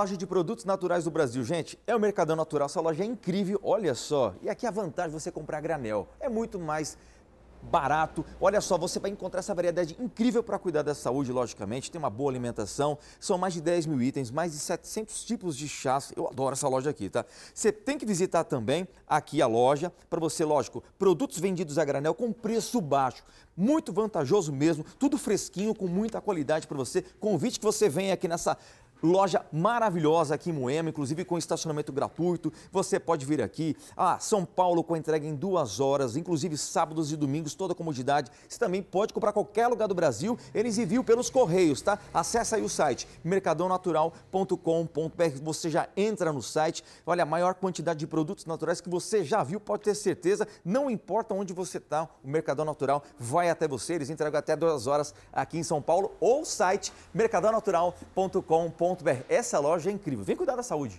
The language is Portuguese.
loja de produtos naturais do Brasil, gente, é o Mercadão Natural. Essa loja é incrível, olha só. E aqui a vantagem de você comprar granel. É muito mais barato. Olha só, você vai encontrar essa variedade incrível para cuidar da saúde, logicamente. Tem uma boa alimentação, são mais de 10 mil itens, mais de 700 tipos de chás. Eu adoro essa loja aqui, tá? Você tem que visitar também aqui a loja para você, lógico, produtos vendidos a granel com preço baixo. Muito vantajoso mesmo, tudo fresquinho, com muita qualidade para você. Convite que você venha aqui nessa Loja maravilhosa aqui em Moema, inclusive com estacionamento gratuito. Você pode vir aqui. Ah, São Paulo com entrega em duas horas, inclusive sábados e domingos, toda a comodidade. Você também pode comprar qualquer lugar do Brasil. Eles enviam pelos correios, tá? Acesse aí o site mercadonatural.com.br. Você já entra no site. Olha, a maior quantidade de produtos naturais que você já viu, pode ter certeza. Não importa onde você está, o Mercadão Natural vai até você. Eles entregam até duas horas aqui em São Paulo ou site mercadonatural.com.br. Essa loja é incrível. Vem cuidar da saúde.